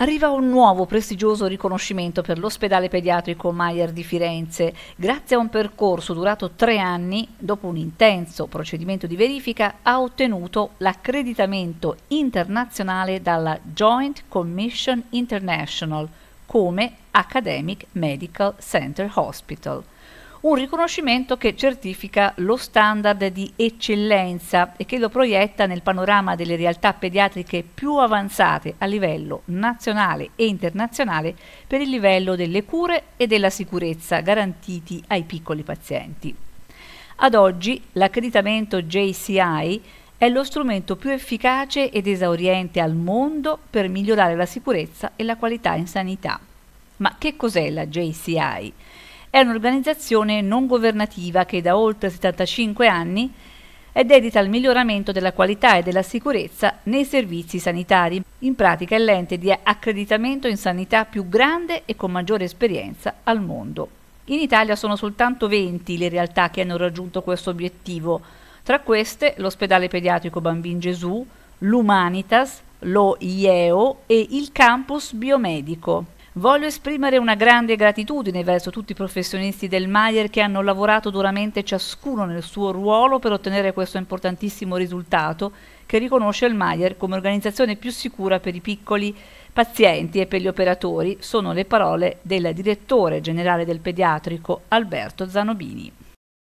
Arriva un nuovo prestigioso riconoscimento per l'ospedale pediatrico Maier di Firenze, grazie a un percorso durato tre anni, dopo un intenso procedimento di verifica, ha ottenuto l'accreditamento internazionale dalla Joint Commission International come Academic Medical Center Hospital un riconoscimento che certifica lo standard di eccellenza e che lo proietta nel panorama delle realtà pediatriche più avanzate a livello nazionale e internazionale per il livello delle cure e della sicurezza garantiti ai piccoli pazienti. Ad oggi l'accreditamento JCI è lo strumento più efficace ed esauriente al mondo per migliorare la sicurezza e la qualità in sanità. Ma che cos'è la JCI? È un'organizzazione non governativa che da oltre 75 anni è dedita al miglioramento della qualità e della sicurezza nei servizi sanitari. In pratica è l'ente di accreditamento in sanità più grande e con maggiore esperienza al mondo. In Italia sono soltanto 20 le realtà che hanno raggiunto questo obiettivo, tra queste l'ospedale pediatrico Bambin Gesù, l'Humanitas, lo IEO e il campus biomedico. Voglio esprimere una grande gratitudine verso tutti i professionisti del Maier che hanno lavorato duramente ciascuno nel suo ruolo per ottenere questo importantissimo risultato che riconosce il Maier come organizzazione più sicura per i piccoli pazienti e per gli operatori, sono le parole del direttore generale del pediatrico Alberto Zanobini.